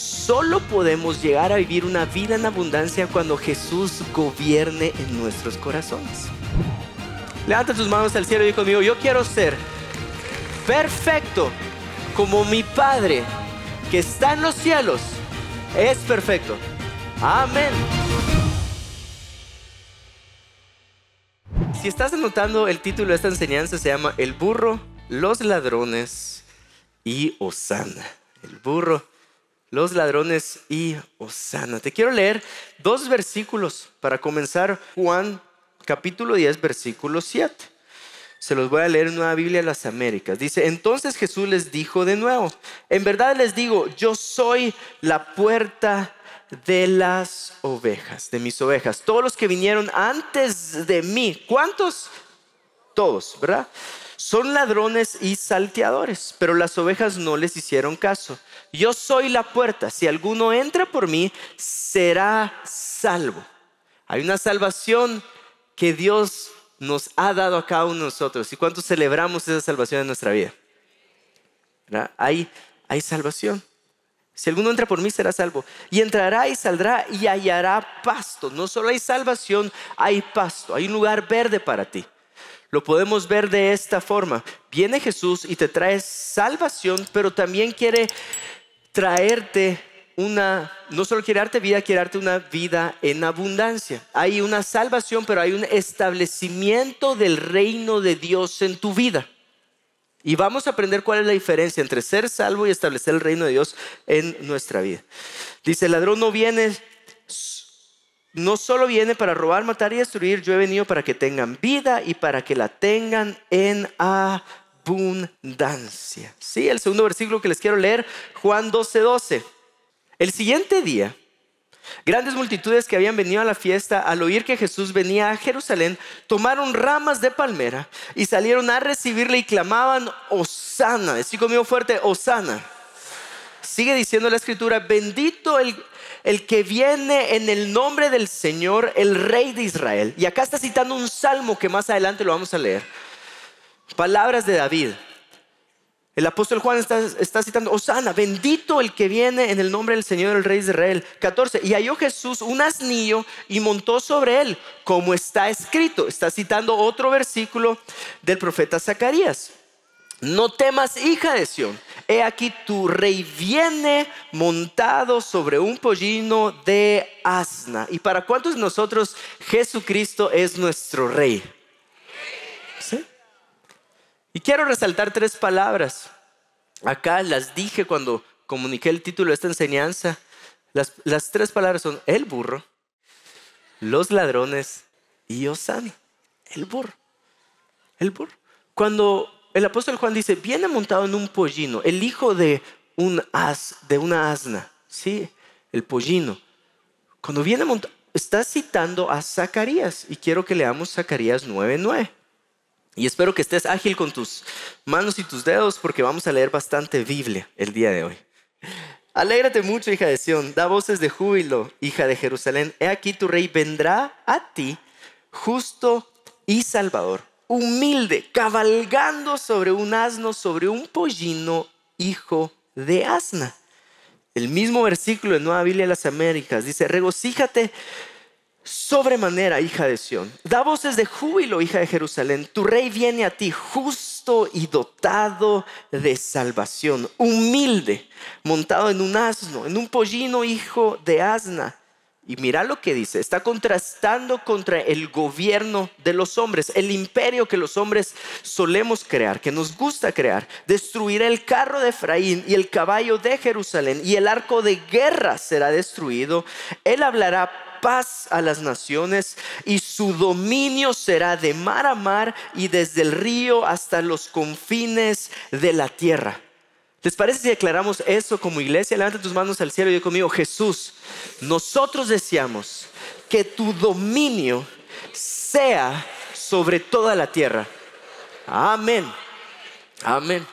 Solo podemos llegar a vivir una vida en abundancia cuando Jesús gobierne en nuestros corazones. Levanta tus manos al cielo y conmigo, yo quiero ser perfecto como mi Padre que está en los cielos es perfecto. Amén. Si estás anotando el título de esta enseñanza se llama El burro, los ladrones y Osana. El burro, los ladrones y Osana. Te quiero leer dos versículos para comenzar. Juan capítulo 10, versículo 7. Se los voy a leer en una Biblia de las Américas. Dice, entonces Jesús les dijo de nuevo, en verdad les digo, yo soy la puerta de las ovejas, de mis ovejas. Todos los que vinieron antes de mí, ¿cuántos? Todos, ¿verdad? Son ladrones y salteadores, pero las ovejas no les hicieron caso. Yo soy la puerta, si alguno entra por mí, será salvo. Hay una salvación que Dios nos ha dado a cada uno de nosotros. ¿Y cuánto celebramos esa salvación en nuestra vida? Hay, hay salvación. Si alguno entra por mí será salvo. Y entrará y saldrá y hallará pasto. No solo hay salvación, hay pasto. Hay un lugar verde para ti. Lo podemos ver de esta forma. Viene Jesús y te trae salvación, pero también quiere traerte una, no solo quiere darte vida, quiere darte una vida en abundancia. Hay una salvación, pero hay un establecimiento del reino de Dios en tu vida. Y vamos a aprender cuál es la diferencia entre ser salvo y establecer el reino de Dios en nuestra vida. Dice, el ladrón no viene no solo viene para robar, matar y destruir, yo he venido para que tengan vida y para que la tengan en abundancia. Sí, el segundo versículo que les quiero leer, Juan 12:12. El siguiente día, Grandes multitudes que habían venido a la fiesta al oír que Jesús venía a Jerusalén, tomaron ramas de palmera y salieron a recibirle y clamaban, Osana, Así conmigo fuerte, Osana. Sigue diciendo la escritura, bendito el el que viene en el nombre del Señor, el Rey de Israel. Y acá está citando un salmo que más adelante lo vamos a leer. Palabras de David. El apóstol Juan está, citando, Osana, bendito el que viene en el nombre del Señor, el Rey de Israel. 14. Y halló Jesús un asnillo y montó sobre él, como está escrito. Está citando otro versículo del profeta Zacarías. No temas, hija de Sión he aquí tu rey viene montado sobre un pollino de asna. ¿Y para cuántos de nosotros Jesucristo es nuestro rey? ¿Sí? Y quiero resaltar tres palabras. Acá las dije cuando comuniqué el título de esta enseñanza. Las, tres palabras son el burro, los ladrones y Osani. El burro. El burro. Cuando el apóstol Juan dice, viene montado en un pollino, el hijo de un as, de una asna, ¿sí? El pollino. Cuando viene montado, está citando a Zacarías y quiero que leamos Zacarías 9:9. Y espero que estés ágil con tus manos y tus dedos porque vamos a leer bastante Biblia el día de hoy. Alégrate mucho, hija de Sión, da voces de júbilo, hija de Jerusalén. He aquí tu rey vendrá a ti, justo y salvador, humilde, cabalgando sobre un asno, sobre un pollino, hijo de asna. El mismo versículo en Nueva Biblia de las Américas dice, regocíjate sobremanera, hija de Sión. Da voces de júbilo, hija de Jerusalén. Tu rey viene a ti justo y dotado de salvación, humilde, montado en un asno, en un pollino hijo de asna. Y mira lo que dice, está contrastando contra el gobierno de los hombres, el imperio que los hombres solemos crear, que nos gusta crear. Destruirá el carro de Efraín y el caballo de Jerusalén y el arco de guerra será destruido. Él hablará paz a las naciones y su dominio será de mar a mar y desde el río hasta los confines de la tierra. ¿Les parece si aclaramos eso como iglesia? Levanta tus manos al cielo y yo conmigo, Jesús, nosotros deseamos que tu dominio sea sobre toda la tierra. Amén. Amén.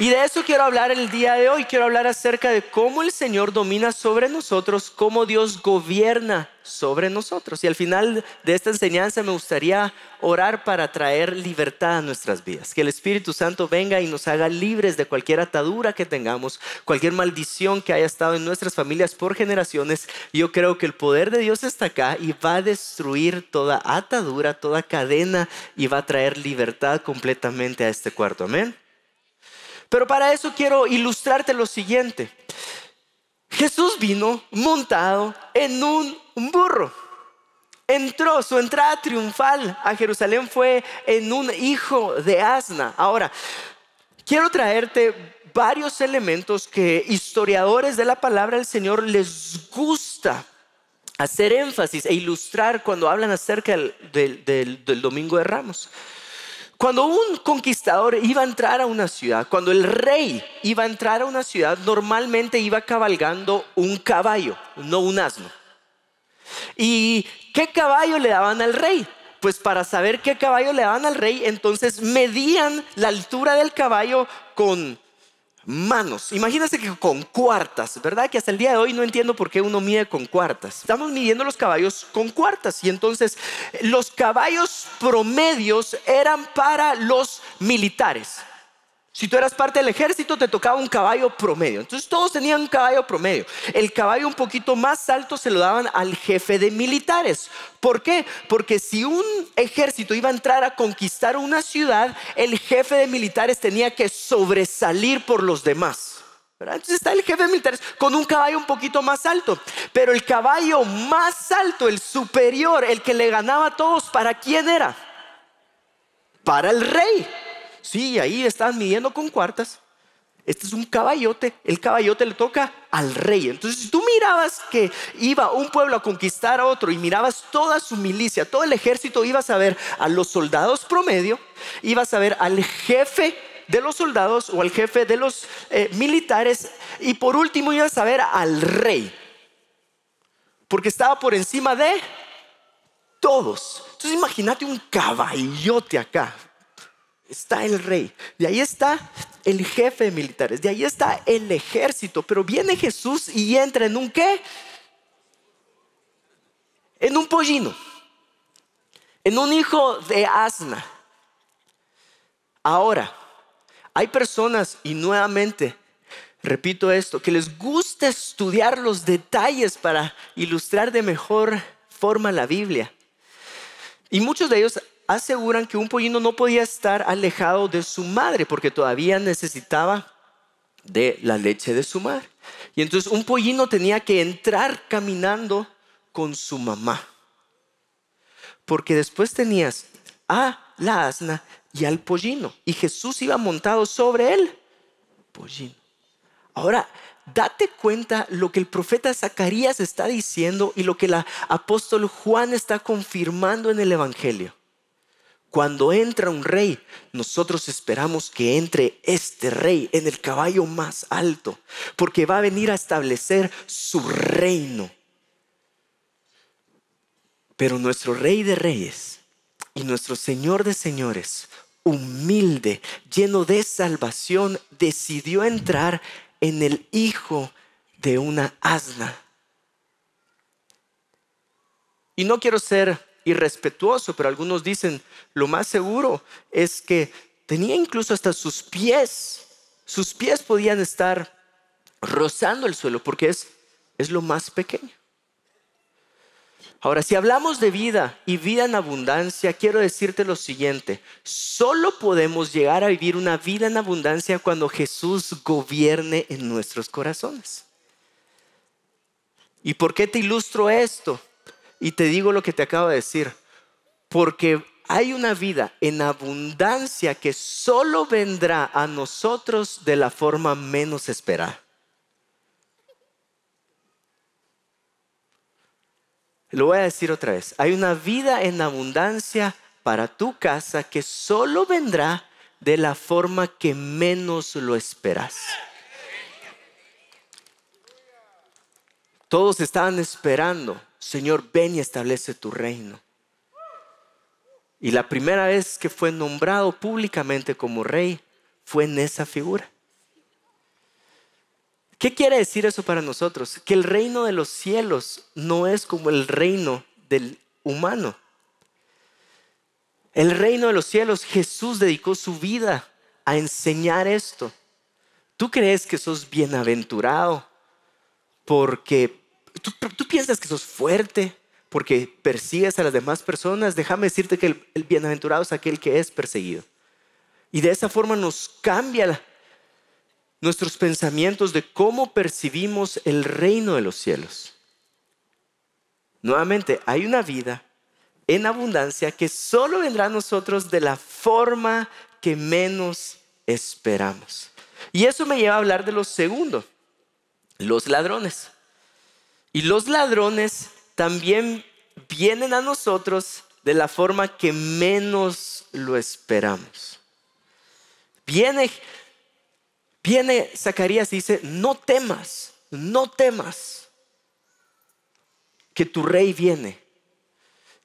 Y de eso quiero hablar el día de hoy. Quiero hablar acerca de cómo el Señor domina sobre nosotros, cómo Dios gobierna sobre nosotros. Y al final de esta enseñanza me gustaría orar para traer libertad a nuestras vidas. Que el Espíritu Santo venga y nos haga libres de cualquier atadura que tengamos, cualquier maldición que haya estado en nuestras familias por generaciones. Yo creo que el poder de Dios está acá y va a destruir toda atadura, toda cadena y va a traer libertad completamente a este cuarto. Amén. Pero para eso quiero ilustrarte lo siguiente. Jesús vino montado en un burro. Entró, su entrada triunfal a Jerusalén fue en un hijo de asna. Ahora, quiero traerte varios elementos que historiadores de la palabra del Señor les gusta hacer énfasis e ilustrar cuando hablan acerca del, del Domingo de Ramos. Cuando un conquistador iba a entrar a una ciudad, cuando el rey iba a entrar a una ciudad, normalmente iba cabalgando un caballo, no un asno. ¿Y qué caballo le daban al rey? Pues para saber qué caballo le daban al rey, entonces medían la altura del caballo con manos. Imagínense que con cuartas, ¿verdad? Que hasta el día de hoy no entiendo por qué uno mide con cuartas. Estamos midiendo los caballos con cuartas y entonces eh, los caballos promedios eran para los militares. Si tú eras parte del ejército, te tocaba un caballo promedio. Entonces todos tenían un caballo promedio. El caballo un poquito más alto se lo daban al jefe de militares. ¿Por qué? Porque si un ejército iba a entrar a conquistar una ciudad, el jefe de militares tenía que sobresalir por los demás. Entonces está el jefe de militares con un caballo un poquito más alto. Pero el caballo más alto, el superior, el que le ganaba a todos, ¿para quién era? Para el rey. Sí, ahí estaban midiendo con cuartas. Este es un caballote. El caballote le toca al rey. Entonces, si tú mirabas que iba un pueblo a conquistar a otro y mirabas toda su milicia, todo el ejército, ibas a ver a los soldados promedio, ibas a ver al jefe de los soldados o al jefe de los eh, militares y por último ibas a ver al rey. Porque estaba por encima de todos. Entonces, imagínate un caballote acá está el rey, de ahí está el jefe de militares, de ahí está el ejército, pero viene Jesús y entra en un qué? En un pollino, en un hijo de asna. Ahora, hay personas y nuevamente, repito esto, que les gusta estudiar los detalles para ilustrar de mejor forma la Biblia. Y muchos de ellos aseguran que un pollino no podía estar alejado de su madre porque todavía necesitaba de la leche de su madre. Y entonces un pollino tenía que entrar caminando con su mamá. Porque después tenías a la asna y al pollino. Y Jesús iba montado sobre él. Pollino. Ahora, date cuenta lo que el profeta Zacarías está diciendo y lo que el apóstol Juan está confirmando en el Evangelio. Cuando entra un rey, nosotros esperamos que entre este rey en el caballo más alto, porque va a venir a establecer su reino. Pero nuestro rey de reyes y nuestro señor de señores, humilde, lleno de salvación, decidió entrar en el hijo de una asna. Y no quiero ser irrespetuoso, pero algunos dicen, lo más seguro es que tenía incluso hasta sus pies, sus pies podían estar rozando el suelo, porque es, es lo más pequeño. Ahora, si hablamos de vida y vida en abundancia, quiero decirte lo siguiente, solo podemos llegar a vivir una vida en abundancia cuando Jesús gobierne en nuestros corazones. ¿Y por qué te ilustro esto? Y te digo lo que te acabo de decir, porque hay una vida en abundancia que solo vendrá a nosotros de la forma menos esperada. Lo voy a decir otra vez. Hay una vida en abundancia para tu casa que solo vendrá de la forma que menos lo esperas. Todos estaban esperando Señor, ven y establece tu reino. Y la primera vez que fue nombrado públicamente como rey fue en esa figura. ¿Qué quiere decir eso para nosotros? Que el reino de los cielos no es como el reino del humano. El reino de los cielos, Jesús dedicó su vida a enseñar esto. ¿Tú crees que sos bienaventurado porque tú, piensas que sos fuerte porque persigues a las demás personas. Déjame decirte que el, el bienaventurado es aquel que es perseguido. Y de esa forma nos cambia nuestros pensamientos de cómo percibimos el reino de los cielos. Nuevamente, hay una vida en abundancia que solo vendrá a nosotros de la forma que menos esperamos. Y eso me lleva a hablar de lo segundo, los ladrones. Y los ladrones también vienen a nosotros de la forma que menos lo esperamos. Viene, viene Zacarías dice, no temas, no temas, que tu rey viene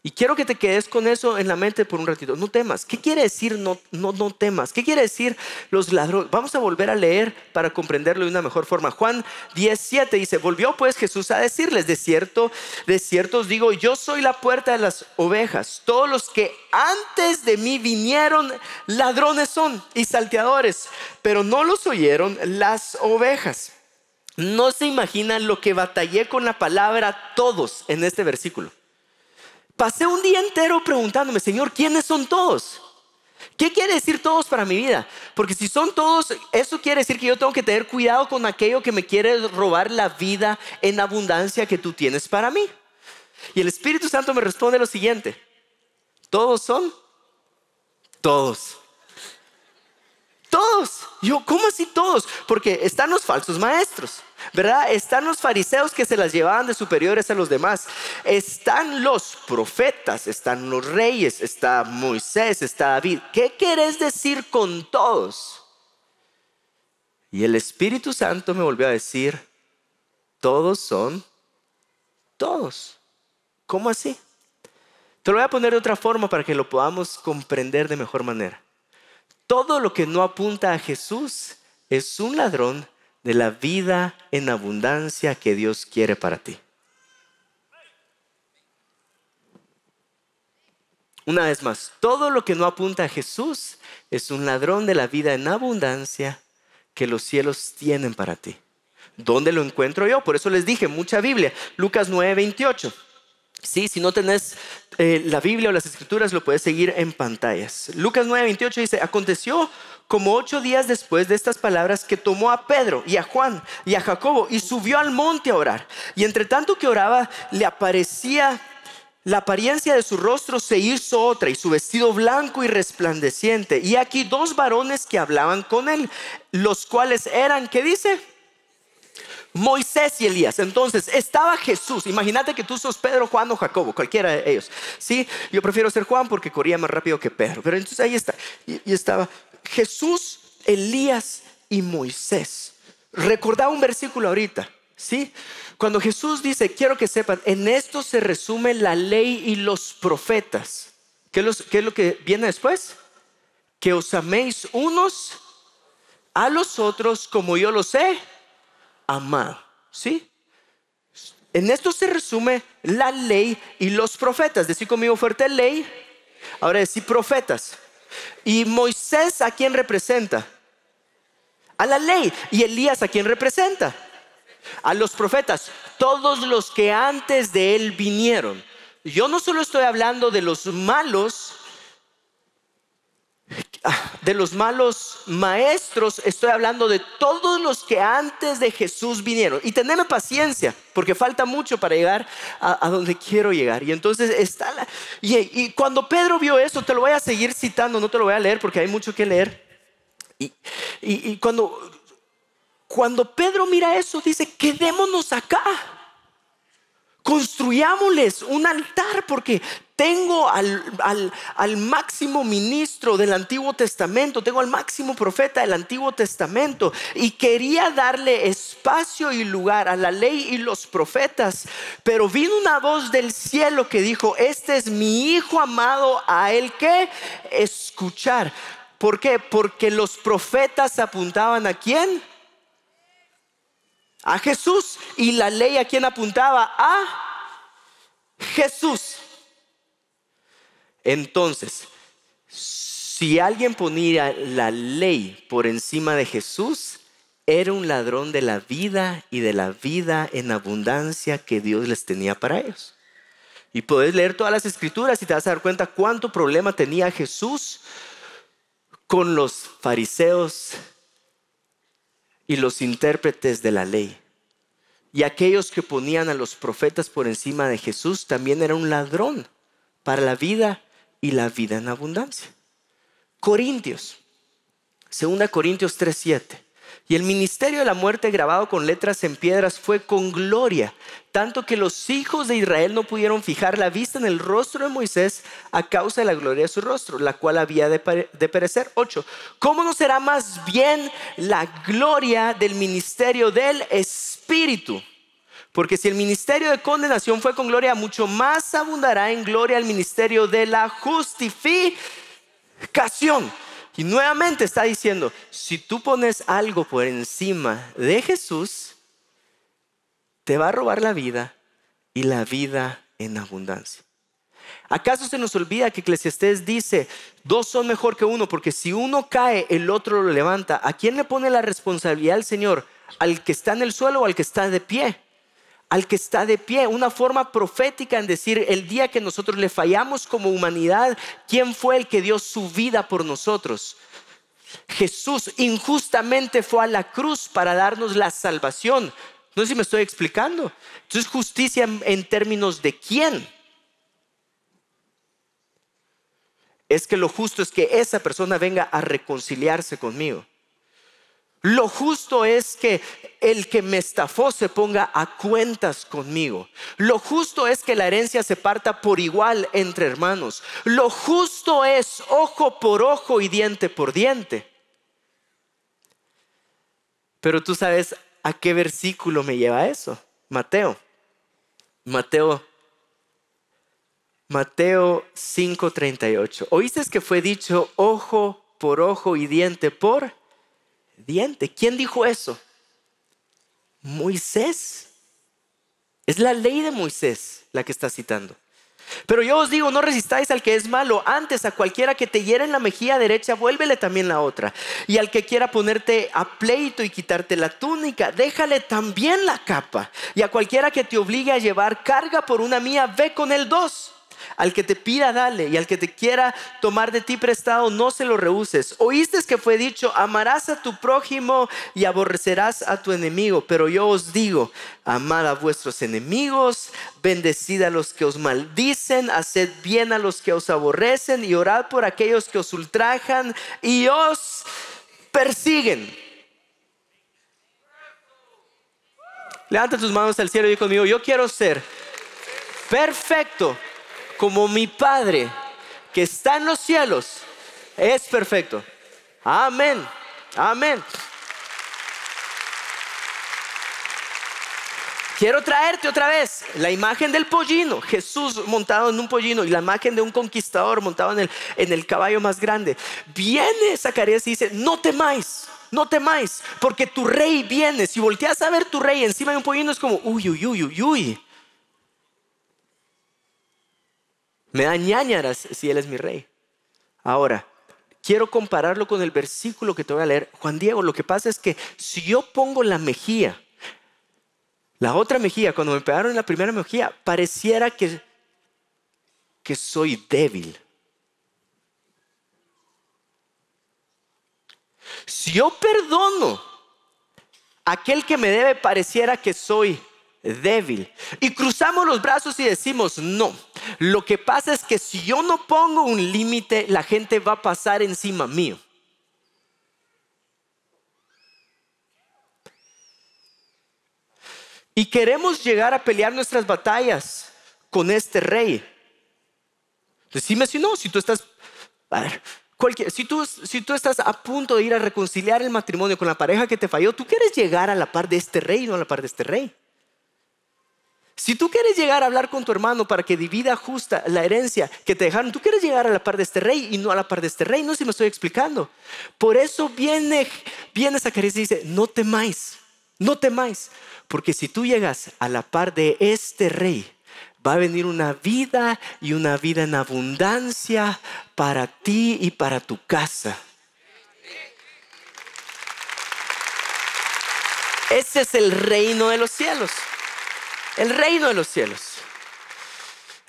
y quiero que te quedes con eso en la mente por un ratito. No temas. ¿Qué quiere decir no, no, no temas? ¿Qué quiere decir los ladrones? Vamos a volver a leer para comprenderlo de una mejor forma. Juan 17 dice, volvió pues Jesús a decirles, de cierto, de cierto os digo, yo soy la puerta de las ovejas. Todos los que antes de mí vinieron ladrones son y salteadores, pero no los oyeron las ovejas. No se imaginan lo que batallé con la palabra todos en este versículo. Pasé un día entero preguntándome, Señor, ¿quiénes son todos? ¿Qué quiere decir todos para mi vida? Porque si son todos, eso quiere decir que yo tengo que tener cuidado con aquello que me quiere robar la vida en abundancia que tú tienes para mí. Y el Espíritu Santo me responde lo siguiente, todos son todos. Todos. Yo, ¿cómo así todos? Porque están los falsos maestros, ¿verdad? Están los fariseos que se las llevaban de superiores a los demás. Están los profetas, están los reyes, está Moisés, está David. ¿Qué querés decir con todos? Y el Espíritu Santo me volvió a decir, todos son todos. ¿Cómo así? Te lo voy a poner de otra forma para que lo podamos comprender de mejor manera. Todo lo que no apunta a Jesús es un ladrón de la vida en abundancia que Dios quiere para ti. Una vez más, todo lo que no apunta a Jesús es un ladrón de la vida en abundancia que los cielos tienen para ti. ¿Dónde lo encuentro yo? Por eso les dije, mucha Biblia. Lucas 9, 28. Sí, si no tenés eh, la Biblia o las Escrituras, lo puedes seguir en pantallas. Lucas 9:28 dice, aconteció como ocho días después de estas palabras que tomó a Pedro y a Juan y a Jacobo y subió al monte a orar. Y entre tanto que oraba, le aparecía la apariencia de su rostro se hizo otra y su vestido blanco y resplandeciente. Y aquí dos varones que hablaban con él, los cuales eran, ¿qué dice? Moisés y Elías. Entonces estaba Jesús. Imagínate que tú sos Pedro, Juan o Jacobo, cualquiera de ellos. Sí, yo prefiero ser Juan porque corría más rápido que Pedro. Pero entonces ahí está. Y, estaba Jesús, Elías y Moisés. Recordaba un versículo ahorita. ¿Sí? Cuando Jesús dice, quiero que sepan, en esto se resume la ley y los profetas. ¿Qué, es lo que viene después? Que os améis unos a los otros como yo los sé. Amado ¿Sí? En esto se resume la ley y los profetas. Decir conmigo fuerte ley. Ahora decir profetas. Y Moisés a quién representa? A la ley. ¿Y Elías a quién representa? A los profetas. Todos los que antes de él vinieron. Yo no solo estoy hablando de los malos, de los malos maestros, estoy hablando de todos los que antes de Jesús vinieron. Y teneme paciencia, porque falta mucho para llegar a, donde quiero llegar. Y entonces está la... Y, cuando Pedro vio eso, te lo voy a seguir citando, no te lo voy a leer porque hay mucho que leer. Y, cuando, cuando Pedro mira eso, dice, quedémonos acá construyámosles un altar porque tengo al, máximo ministro del Antiguo Testamento, tengo al máximo profeta del Antiguo Testamento y quería darle espacio y lugar a la ley y los profetas, pero vino una voz del cielo que dijo, este es mi hijo amado, a él que escuchar. ¿Por qué? Porque los profetas apuntaban a quién? A Jesús. ¿Y la ley a quién apuntaba? A Jesús. Entonces, si alguien ponía la ley por encima de Jesús, era un ladrón de la vida y de la vida en abundancia que Dios les tenía para ellos. Y puedes leer todas las escrituras y te vas a dar cuenta cuánto problema tenía Jesús con los fariseos y los intérpretes de la ley. Y aquellos que ponían a los profetas por encima de Jesús también era un ladrón para la vida y la vida en abundancia. Corintios, Segunda Corintios 3:7. Y el ministerio de la muerte grabado con letras en piedras fue con gloria, tanto que los hijos de Israel no pudieron fijar la vista en el rostro de Moisés a causa de la gloria de su rostro, la cual había de, perecer. 8. ¿Cómo no será más bien la gloria del ministerio del Espíritu? Porque si el ministerio de condenación fue con gloria, mucho más abundará en gloria el ministerio de la justificación. Y nuevamente está diciendo, si tú pones algo por encima de Jesús, te va a robar la vida y la vida en abundancia. ¿Acaso se nos olvida que Eclesiastes dice, dos son mejor que uno, porque si uno cae, el otro lo levanta? ¿A quién le pone la responsabilidad al Señor? ¿Al que está en el suelo o al que está de pie? al que está de pie, una forma profética en decir, el día que nosotros le fallamos como humanidad, ¿quién fue el que dio su vida por nosotros? Jesús injustamente fue a la cruz para darnos la salvación. No sé si me estoy explicando. Entonces, justicia en, términos de quién. Es que lo justo es que esa persona venga a reconciliarse conmigo. Lo justo es que el que me estafó se ponga a cuentas conmigo. Lo justo es que la herencia se parta por igual entre hermanos. Lo justo es ojo por ojo y diente por diente. Pero tú sabes a qué versículo me lleva eso. Mateo. Mateo. Mateo 5:38. Oíste que fue dicho ojo por ojo y diente por diente. ¿Quién dijo eso? Moisés. Es la ley de Moisés la que está citando. Pero yo os digo, no resistáis al que es malo, antes a cualquiera que te hiere en la mejilla derecha, vuélvele también la otra. Y al que quiera ponerte a pleito y quitarte la túnica, déjale también la capa. Y a cualquiera que te obligue a llevar carga por una mía, ve con el dos. Al que te pida, dale. Y al que te quiera tomar de ti prestado, no se lo rehuses. Oíste que fue dicho, amarás a tu prójimo y aborrecerás a tu enemigo. Pero yo os digo, amad a vuestros enemigos, bendecid a los que os maldicen, haced bien a los que os aborrecen y orad por aquellos que os ultrajan y os persiguen. Levanta tus manos al cielo y conmigo, yo quiero ser perfecto como mi Padre que está en los cielos es perfecto. Amén, amén. Quiero traerte otra vez la imagen del pollino, Jesús montado en un pollino y la imagen de un conquistador montado en el, en el caballo más grande. Viene Zacarías y dice, no temáis, no temáis, porque tu rey viene. Si volteas a ver tu rey encima de un pollino es como, uy, uy, uy, uy, uy. Me da ñañaras si Él es mi rey. Ahora, quiero compararlo con el versículo que te voy a leer. Juan Diego, lo que pasa es que si yo pongo la mejía, la otra mejía, cuando me pegaron en la primera mejía, pareciera que, que soy débil. Si yo perdono aquel que me debe, pareciera que soy débil. Y cruzamos los brazos y decimos, no, lo que pasa es que si yo no pongo un límite, la gente va a pasar encima mío. Y queremos llegar a pelear nuestras batallas con este rey. Decime si no, si tú estás... A cualquier, si, tú, si tú estás a punto de ir a reconciliar el matrimonio con la pareja que te falló, tú quieres llegar a la par de este rey, no a la par de este rey. Si tú quieres llegar a hablar con tu hermano para que divida justa la herencia que te dejaron, tú quieres llegar a la par de este rey y no a la par de este rey, no sé si me estoy explicando. Por eso viene, viene Zacarías y dice, no temáis, no temáis, porque si tú llegas a la par de este rey, va a venir una vida y una vida en abundancia para ti y para tu casa. Ese es el reino de los cielos. El reino de los cielos.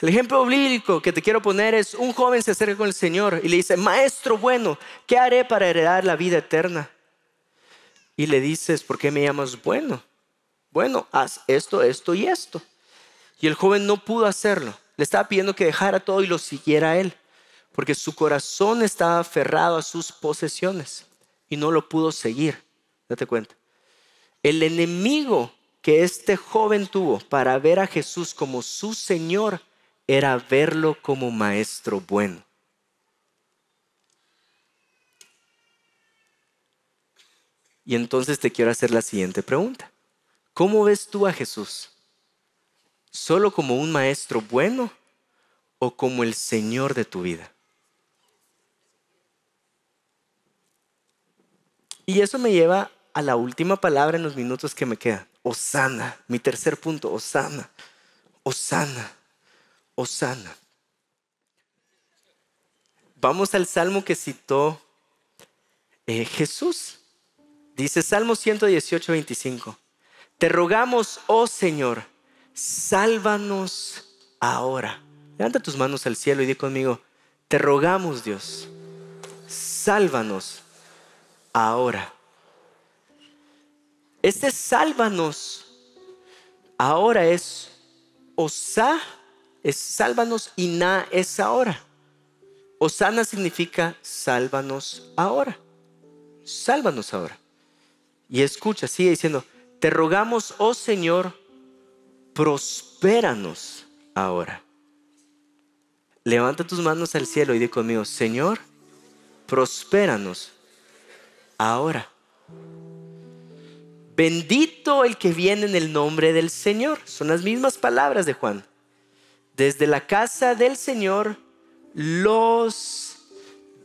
El ejemplo bíblico que te quiero poner es un joven se acerca con el Señor y le dice, Maestro bueno, ¿qué haré para heredar la vida eterna? Y le dices, ¿por qué me llamas bueno? Bueno, haz esto, esto y esto. Y el joven no pudo hacerlo. Le estaba pidiendo que dejara todo y lo siguiera él, porque su corazón estaba aferrado a sus posesiones y no lo pudo seguir. Date cuenta. El enemigo que este joven tuvo para ver a Jesús como su Señor era verlo como maestro bueno. Y entonces te quiero hacer la siguiente pregunta. ¿Cómo ves tú a Jesús? ¿Solo como un maestro bueno o como el Señor de tu vida? Y eso me lleva a la última palabra en los minutos que me quedan. Osana. Mi tercer punto, Osana. Osana. Osana. Vamos al salmo que citó eh, Jesús. Dice Salmo 118, 25. Te rogamos, oh Señor, sálvanos ahora. Levanta tus manos al cielo y di conmigo, te rogamos Dios, sálvanos ahora. Este sálvanos ahora es osá, es sálvanos y na es ahora. Osana significa sálvanos ahora. Sálvanos ahora. Y escucha, sigue diciendo, te rogamos, oh Señor, prospéranos ahora. Levanta tus manos al cielo y di conmigo, Señor, prospéranos ahora. Bendito el que viene en el nombre del Señor. Son las mismas palabras de Juan. Desde la casa del Señor los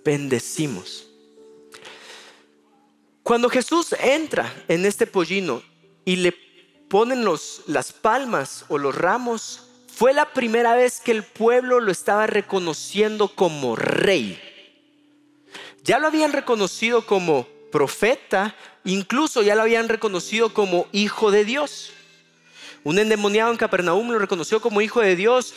bendecimos. Cuando Jesús entra en este pollino y le ponen los, las palmas o los ramos, fue la primera vez que el pueblo lo estaba reconociendo como rey. Ya lo habían reconocido como profeta, incluso ya lo habían reconocido como hijo de Dios. Un endemoniado en Capernaum lo reconoció como hijo de Dios.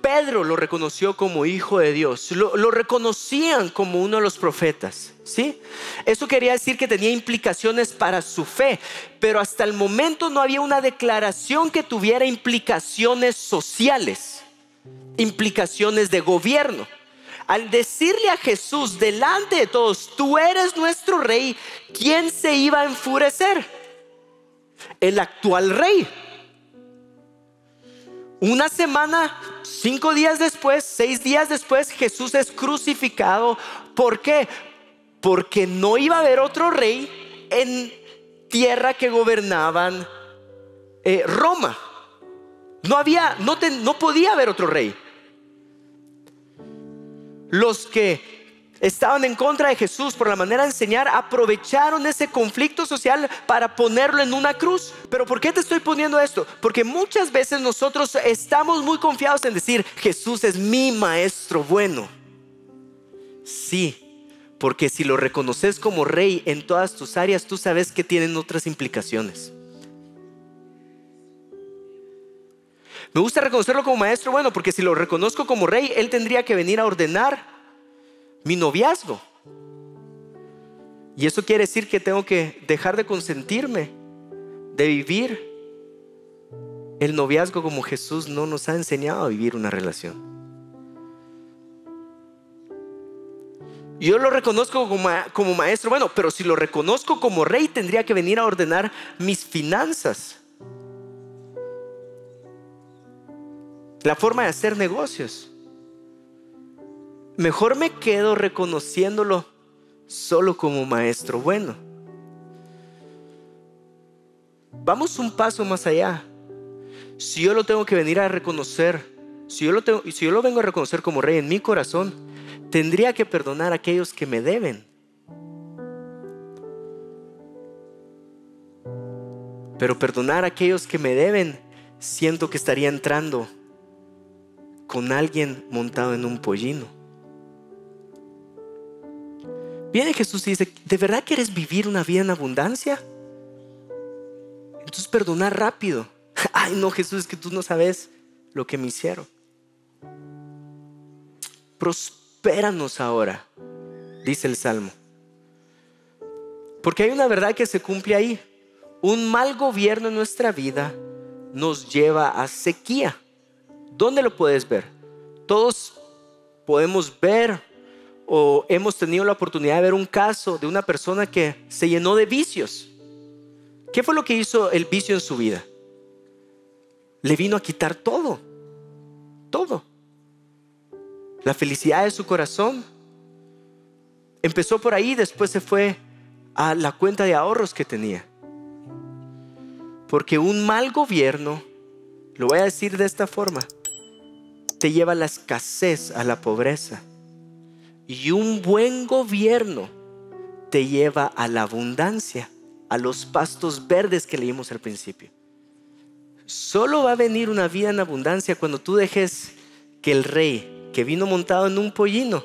Pedro lo reconoció como hijo de Dios. Lo, reconocían como uno de los profetas. ¿sí? Eso quería decir que tenía implicaciones para su fe, pero hasta el momento no había una declaración que tuviera implicaciones sociales, implicaciones de gobierno al decirle a Jesús delante de todos, tú eres nuestro rey, ¿quién se iba a enfurecer? El actual rey. Una semana, cinco días después, seis días después, Jesús es crucificado. ¿Por qué? Porque no iba a haber otro rey en tierra que gobernaban eh, Roma. No había, no, no podía haber otro rey. Los que estaban en contra de Jesús por la manera de enseñar, aprovecharon ese conflicto social para ponerlo en una cruz. Pero ¿por qué te estoy poniendo esto? Porque muchas veces nosotros estamos muy confiados en decir, Jesús es mi maestro bueno. Sí, porque si lo reconoces como rey en todas tus áreas, tú sabes que tienen otras implicaciones. Me gusta reconocerlo como maestro, bueno, porque si lo reconozco como rey, él tendría que venir a ordenar mi noviazgo. Y eso quiere decir que tengo que dejar de consentirme, de vivir el noviazgo como Jesús no nos ha enseñado a vivir una relación. Yo lo reconozco como, maestro, bueno, pero si lo reconozco como rey, tendría que venir a ordenar mis finanzas. la forma de hacer negocios. Mejor me quedo reconociéndolo solo como maestro bueno. Vamos un paso más allá. Si yo lo tengo que venir a reconocer, si yo lo, tengo, si yo lo vengo a reconocer como rey en mi corazón, tendría que perdonar a aquellos que me deben. Pero perdonar a aquellos que me deben, siento que estaría entrando con alguien montado en un pollino. Viene Jesús y dice, ¿de verdad quieres vivir una vida en abundancia? Entonces perdonar rápido. Ay, no, Jesús, es que tú no sabes lo que me hicieron. Prospéranos ahora, dice el Salmo. Porque hay una verdad que se cumple ahí. Un mal gobierno en nuestra vida nos lleva a sequía. ¿Dónde lo puedes ver? Todos podemos ver o hemos tenido la oportunidad de ver un caso de una persona que se llenó de vicios. ¿Qué fue lo que hizo el vicio en su vida? Le vino a quitar todo, todo. La felicidad de su corazón. Empezó por ahí, después se fue a la cuenta de ahorros que tenía. Porque un mal gobierno, lo voy a decir de esta forma, te lleva a la escasez, a la pobreza. Y un buen gobierno te lleva a la abundancia, a los pastos verdes que leímos al principio. Solo va a venir una vida en abundancia cuando tú dejes que el rey, que vino montado en un pollino,